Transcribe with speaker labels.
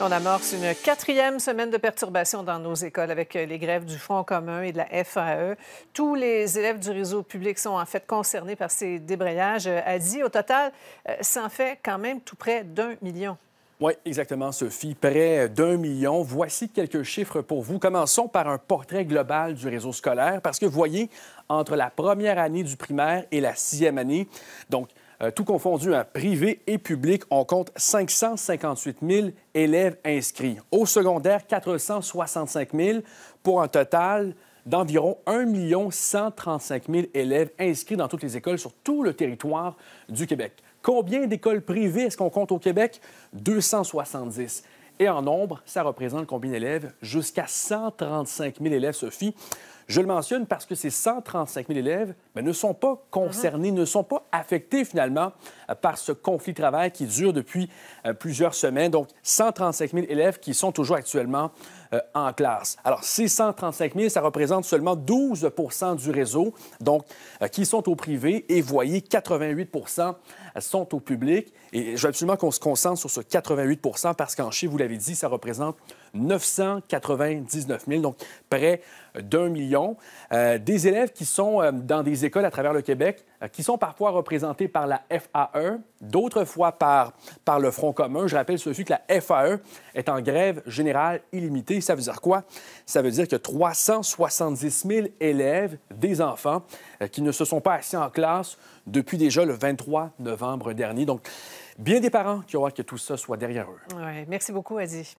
Speaker 1: On amorce une quatrième semaine de perturbations dans nos écoles avec les grèves du Front commun et de la FAE. Tous les élèves du réseau public sont en fait concernés par ces débrayages. A au total, ça euh, en fait quand même tout près d'un million.
Speaker 2: Oui, exactement, Sophie. Près d'un million. Voici quelques chiffres pour vous. Commençons par un portrait global du réseau scolaire parce que, voyez, entre la première année du primaire et la sixième année, donc euh, tout confondu à privé et public, on compte 558 000 élèves inscrits. Au secondaire, 465 000 pour un total d'environ 1 135 000 élèves inscrits dans toutes les écoles sur tout le territoire du Québec. Combien d'écoles privées est-ce qu'on compte au Québec? 270. Et en nombre, ça représente combien d'élèves? Jusqu'à 135 000 élèves, Sophie. Je le mentionne parce que ces 135 000 élèves ben, ne sont pas concernés, ne sont pas affectés finalement par ce conflit de travail qui dure depuis euh, plusieurs semaines. Donc, 135 000 élèves qui sont toujours actuellement euh, en classe. Alors, ces 135 000, ça représente seulement 12 du réseau, donc euh, qui sont au privé, et voyez, 88 sont au public. Et je veux absolument qu'on se concentre sur ce 88 parce qu'en chiffre, vous l'avez dit, ça représente 999 000, donc près d'un million. Euh, des élèves qui sont euh, dans des écoles à travers le Québec, euh, qui sont parfois représentés par la FAE, d'autres fois par, par le Front commun. Je rappelle, ceci, que la FAE est en grève générale illimitée. Ça veut dire quoi? Ça veut dire que 370 000 élèves, des enfants, qui ne se sont pas assis en classe depuis déjà le 23 novembre dernier. Donc, bien des parents qui ont que tout ça soit derrière
Speaker 1: eux. Ouais, merci beaucoup, Adi.